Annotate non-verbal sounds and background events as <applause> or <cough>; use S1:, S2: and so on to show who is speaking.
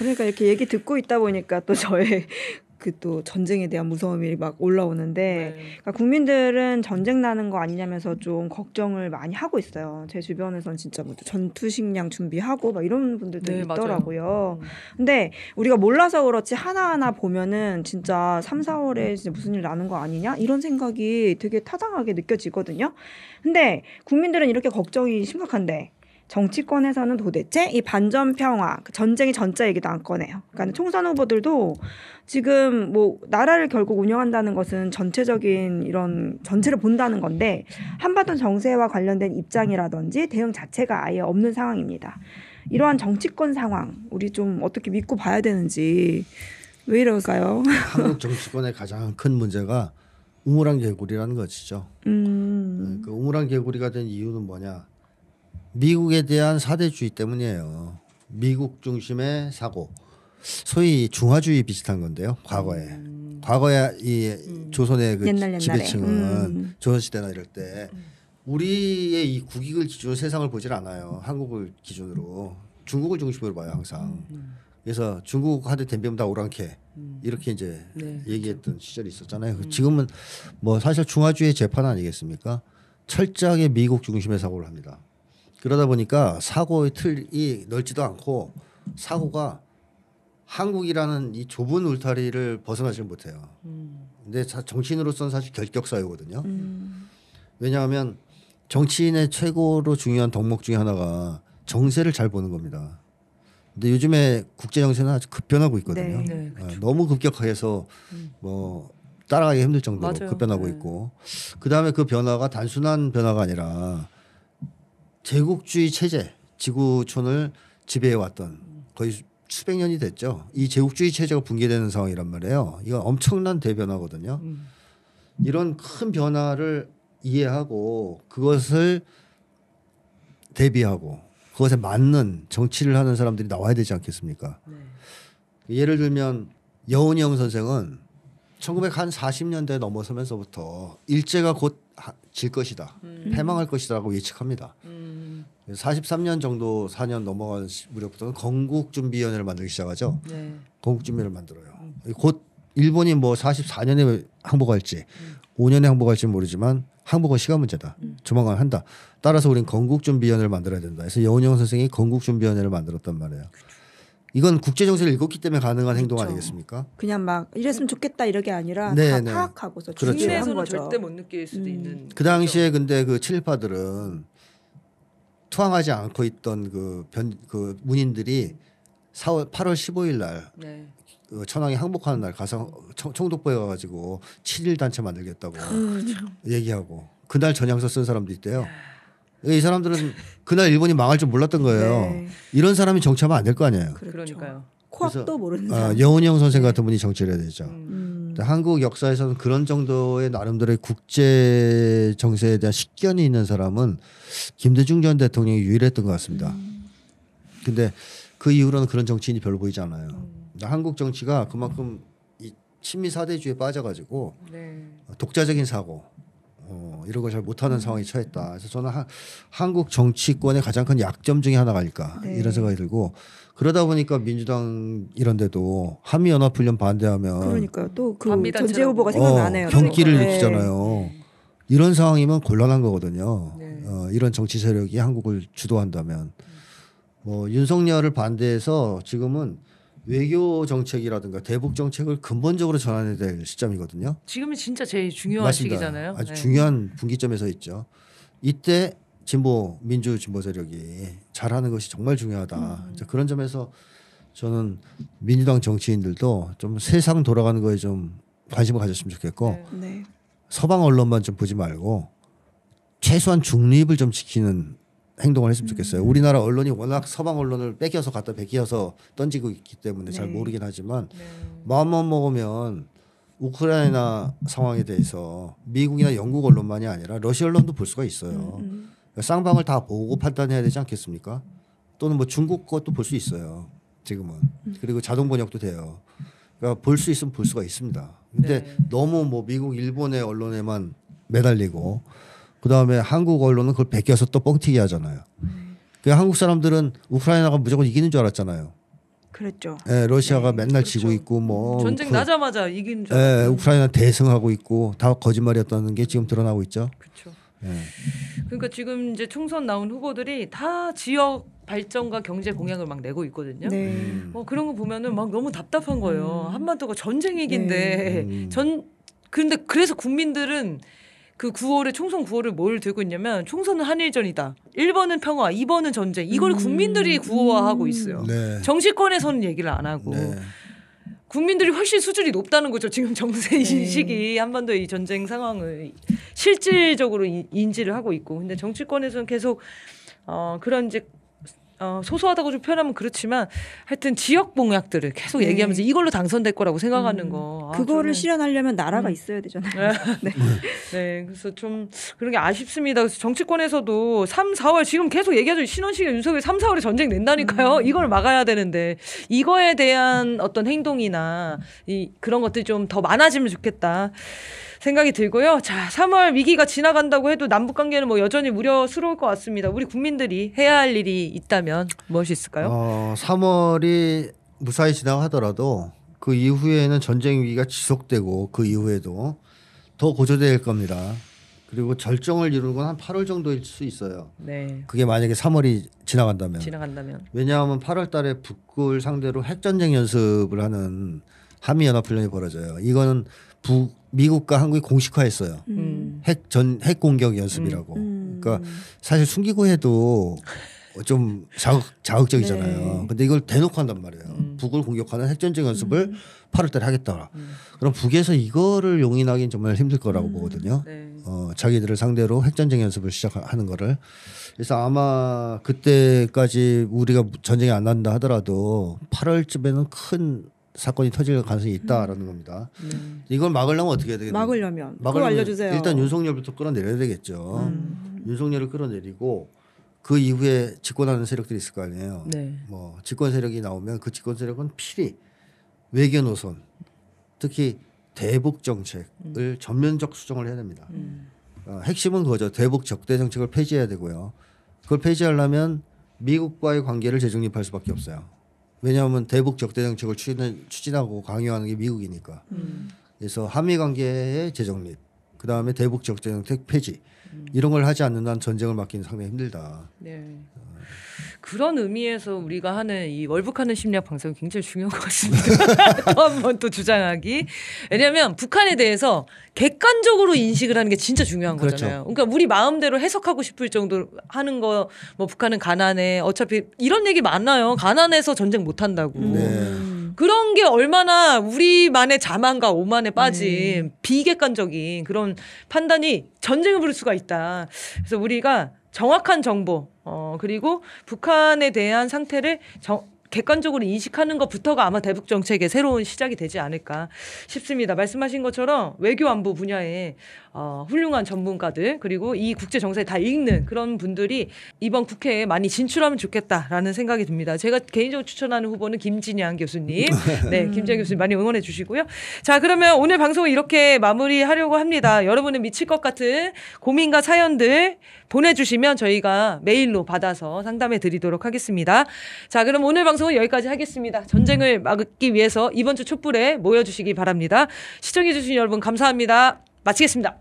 S1: 그러니까 이렇게 얘기 듣고 있다 보니까 또 저의 <laughs> 그 또 전쟁에 대한 무서움이 막 올라오는데 네. 그러니까 국민들은 전쟁 나는 거 아니냐면서 좀 걱정을 많이 하고 있어요. 제 주변에선 진짜 뭐 전투식량 준비하고 막 이런 분들도 네, 있더라고요. 맞아요. 음. 근데 우리가 몰라서 그렇지 하나하나 보면은 진짜 3, 4월에 진짜 무슨 일 나는 거 아니냐 이런 생각이 되게 타당하게 느껴지거든요. 근데 국민들은 이렇게 걱정이 심각한데 정치권에서는 도대체 이 반전 평화 그 전쟁의 전자 이기도안 꺼내요. 그러니까 총선 후보들도 지금 뭐 나라를 결국 운영한다는 것은 전체적인 이런 전체를 본다는 건데 한반도 정세와 관련된 입장이라든지 대응 자체가 아예 없는 상황입니다. 이러한 정치권 상황 우리 좀 어떻게 믿고 봐야 되는지 왜 이럴까요? <laughs>
S2: 한국 정치권의 가장 큰 문제가 우물안 개구리라는 것이죠.
S1: 음.
S2: 네, 그 우물안 개구리가 된 이유는 뭐냐? 미국에 대한 사대주의 때문이에요. 미국 중심의 사고. 소위 중화주의 비슷한 건데요. 과거에. 음. 과거에 이 음. 조선의 그 옛날, 지배층은 음. 조선시대나 이럴 때 음. 우리의 이 국익을 기준으로 세상을 보질 않아요. 한국을 기준으로. 중국을 중심으로 봐요, 항상. 음, 그래서 중국 하대 댐비면 다 오랑캐. 이렇게 이제 네. 그렇죠. 얘기했던 시절이 있었잖아요. 지금은 뭐 사실 중화주의 재판 아니겠습니까? 철저하게 미국 중심의 사고를 합니다. 그러다 보니까 사고의 틀이 넓지도 않고 사고가 한국이라는 이 좁은 울타리를 벗어나질 못해요. 근데 정치인으로서는 사실 결격사유거든요. 음. 왜냐하면 정치인의 최고로 중요한 덕목 중에 하나가 정세를 잘 보는 겁니다. 근데 요즘에 국제 정세는 아주 급변하고 있거든요. 네, 네, 아, 너무 급격하게 해서 뭐 따라가기 힘들 정도로 맞아요. 급변하고 네. 있고 그다음에 그 변화가 단순한 변화가 아니라 제국주의 체제 지구촌을 지배해 왔던 거의 수백 년이 됐죠. 이 제국주의 체제가 붕괴되는 상황이란 말이에요. 이건 엄청난 대변화거든요. 이런 큰 변화를 이해하고 그것을 대비하고 그것에 맞는 정치를 하는 사람들이 나와야 되지 않겠습니까? 네. 예를 들면 여운형 선생은 1940년대 넘어서면서부터 일제가 곧 질 것이다, 음. 패망할 것이다라고 예측합니다. 음. 43년 정도 4년 넘어간 무렵부터는 건국준비위원회를 만들기 시작하죠. 네. 건국준비를 만들어요. 음. 곧 일본이 뭐 44년에 항복할지 음. 5년에 항복할지 모르지만 항복은 시간 문제다. 음. 조만간 한다. 따라서 우린 건국준비위원회를 만들어야 된다. 그래서 여운영 선생이 건국준비위원회를 만들었단 말이에요. 이건 국제 정세를 읽었기 때문에 가능한 행동 그렇죠. 아니겠습니까?
S1: 그냥 막 이랬으면 좋겠다 이렇게 아니라 네, 다 네. 파악하고서 그렇죠. 거죠. 절대 못 느낄 수도 음. 있는.
S2: 그 당시에 근데 그친파들은 투항하지 않고 있던 그, 변, 그 문인들이 4월 8월 15일 날 네. 그 천황이 항복하는 날 가서 총독부에 가가지고 7일 단체 만들겠다고 얘기하고 그날 전향서 쓴 사람도 있대요. 이 사람들은 그날 일본이 망할 줄 몰랐던 거예요. 네. 이런 사람이 정치하면 안 될 거 아니에요. 그렇죠. 그러니까요. 코앞도 모르는 아, 영훈영 선생 네. 같은 분이 정치를 해야 되죠. 음. 음. 그러니까 한국 역사에서는 그런 정도의 나름대로의 국제 정세에 대한 식견이 있는 사람은 김대중 전 대통령이 유일했던 것 같습니다. 근데 그 이후로는 그런 정치인이 별로 보이지 않아요. 한국 정치가 그만큼 이 친미 사대주의에 빠져가지고 네. 독자적인 사고 어, 이런 걸 잘 못하는 상황에 처했다. 그래서 저는 하, 한국 정치권의 가장 큰 약점 중에 하나가 아닐까 네. 이런 생각이 들고 그러다 보니까 민주당 이런데도 한미 연합훈련 반대하면 그러니까요.
S1: 또그 전재 후보가 어, 생각나네요. 어, 경기를 그러잖아요
S2: 네. 이런 상황이면 곤란한 거거든요. 네. 어, 이런 정치 세력이 한국을 주도한다면 뭐 윤석열을 반대해서 지금은 외교 정책이라든가 대북 정책을 근본적으로 전환해야 될 시점이거든요.
S1: 지금이 진짜 제일 중요한 맞습니다. 시기잖아요. 아주 네. 중요한
S2: 분기점에서 있죠. 이때 진보 민주 진보 세력이 잘하는 것이 정말 중요하다. 음. 그런 점에서 저는 민주당 정치인들도 좀 세상 돌아가는 거에 좀 관심을 가졌으면 좋겠고 네. 네. 서방 언론만 좀 보지 말고 최소한 중립을 좀 지키는 행동을 했으면 좋겠어요. 음. 우리나라 언론이 워낙 서방 언론을 뺏겨서 갖다 베끼서 던지고 있기 때문에 네. 잘 모르긴 하지만 네. 마음만 먹으면 우크라이나 상황에 대해서 미국이나 영국 언론만이 아니라 러시아 언론도 볼 수가 있어요. 음. 음. 그러니까 쌍방을 다 보고 판단해야 되지 않겠습니까? 또는 뭐 중국 것도 볼 수 있어요. 지금은 음. 그리고 자동 번역도 돼요. 그러니까 볼수 있으면 볼 수가 있습니다. 근데 네. 너무 뭐 미국, 일본의 언론에만 매달리고 그 다음에 한국 언론은 그걸 베껴서 또 뻥튀기 하잖아요. 그 한국 사람들은 우크라이나가 무조건 이기는 줄 알았잖아요. 그랬죠. 예, 러시아가 네, 맨날 그렇죠. 지고 있고 뭐 음, 전쟁 우크라... 나자마자 이긴 줄. 알았어 예, 우크라이나 대승하고 있고 다 거짓말이었다는 게 지금 드러나고 있죠. 그렇죠. 예.
S1: 그러니까 지금 이제 총선 나온 후보들이 다 지역 발전과 경제 공약을 막 내고 있거든요. 네. 음. 어, 그런 거 보면은 막 너무 답답한 거예요. 음. 한반도가 전쟁 얘긴데 네. 전 근데 그래서 국민들은 그 9월에 총선 9월을 뭘 들고 있냐면 총선은 한일전이다. 1번은 평화, 2번은 전쟁. 이걸 음, 국민들이 구호화하고 음. 있어요. 네. 정치권에서는 얘기를 안 하고. 네. 국민들이 훨씬 수준이 높다는 거죠. 지금 정세 네. 인식이 한번더이 전쟁 상황을 실질적으로 인지를 하고 있고. 근데 정치권에서는 계속 어, 그런 이제 어, 소소하다고 좀 표현하면 그렇지만 하여튼 지역 공약들을 계속 네. 얘기하면서 이걸로 당선될 거라고 생각하는 음, 거. 아, 그거를 저는, 실현하려면 나라가 음. 있어야 되잖아요. 네. <laughs> 네. 네. 네. 그래서 좀 그런 게 아쉽습니다. 그래서 정치권에서도 3, 4월 지금 계속 얘기하죠. 신원식의 윤석열 3, 4월에 전쟁 낸다니까요. 음. 이걸 막아야 되는데 이거에 대한 어떤 행동이나 이 그런 것들이 좀 더 많아지면 좋겠다. 생각이 들고요. 자, 3월 위기가 지나간다고 해도 남북 관계는 뭐 여전히 우려스러울 것 같습니다. 우리 국민들이 해야 할 일이 있다면 무엇이
S2: 있을까요? 어, 3월이 무사히 지나가더라도 그 이후에는 전쟁 위기가 지속되고 그 이후에도 더 고조될 겁니다. 그리고 절정을 이루는 건 한 8월 정도일 수 있어요. 네. 그게 만약에 3월이 지나간다면. 지나간다면. 왜냐하면 8월 달에 북극을 상대로 핵전쟁 연습을 하는 한미 연합 훈련이 벌어져요. 이거는 북 미국과 한국이 공식화했어요. 음. 핵전 핵 공격 연습이라고. 음. 음. 그러니까 사실 숨기고 해도 좀 자극 자극적이잖아요. 네. 근데 이걸 대놓고 한단 말이에요. 음. 북을 공격하는 핵전쟁 연습을 8월달에 음. 하겠다. 음. 그럼 북에서 이거를 용인하기는 정말 힘들 거라고 보거든요. 네. 어, 자기들을 상대로 핵전쟁 연습을 시작하는 거를. 그래서 아마 그때까지 우리가 전쟁이 안 난다 하더라도 8월쯤에는 큰 사건이 터질 가능성이 있다라는 겁니다. 음. 이걸 막으려면 어떻게 해야 되겠 막으려면 막으려면 알려주세요. 일단 윤석열부터 끌어내려야 되겠죠. 음. 윤석열을 끌어내리고 그 이후에 집권하는 세력들이 있을 거 아니에요. 네. 뭐 집권 세력이 나오면 그 집권 세력은 필히 외교 노선, 특히 대북 정책을 음. 전면적 수정을 해야 됩니다. 음. 어, 핵심은 그거죠. 대북 적대 정책을 폐지해야 되고요. 그걸 폐지하려면 미국과의 관계를 재정립할 수밖에 없어요. 왜냐하면 대북 적대 정책을 추진하고 강요하는 게 미국이니까. 음. 그래서 한미 관계의 재정립, 그 다음에 대북 적대 정책 폐지 이런 걸 하지 않는다는 전쟁을 막기는 상당히 힘들다.
S1: 네. 어. 그런 의미에서 우리가 하는 이 월북하는 심리학 방송이 굉장히 중요한 것 같습니다. <laughs> 또 한번또 주장하기. 왜냐하면 북한에 대해서 객관적으로 인식을 하는 게 진짜 중요한 그렇죠. 거잖아요. 그러니까 우리 마음대로 해석하고 싶을 정도로 하는 거 뭐 북한은 가난해 어차피 이런 얘기 많아요. 가난해서 전쟁 못 한다고. 네. 그런 게 얼마나 우리만의 자만과 오만에 빠진 음. 비객관적인 그런 판단이 전쟁을 부를 수가 있다. 그래서 우리가 정확한 정보 어, 그리고 북한에 대한 상태를 정, 객관적으로 인식하는 것부터가 아마 대북 정책의 새로운 시작이 되지 않을까 싶습니다. 말씀하신 것처럼 외교 안보 분야에 어, 훌륭한 전문가들 그리고 이 국제 정세 다 읽는 그런 분들이 이번 국회에 많이 진출하면 좋겠다라는 생각이 듭니다. 제가 개인적으로 추천하는 후보는 김진양 교수님, 네 <laughs> 음. 김진양 교수님 많이 응원해 주시고요. 자 그러면 오늘 방송을 이렇게 마무리하려고 합니다. 여러분은 미칠 것 같은 고민과 사연들 보내주시면 저희가 메일로 받아서 상담해 드리도록 하겠습니다. 자 그럼 오늘 방송 방송은 여기까지 하겠습니다. 전쟁을 막기 위해서 이번 주 촛불에 모여주시기 바랍니다. 시청해주신 여러분 감사합니다. 마치겠습니다.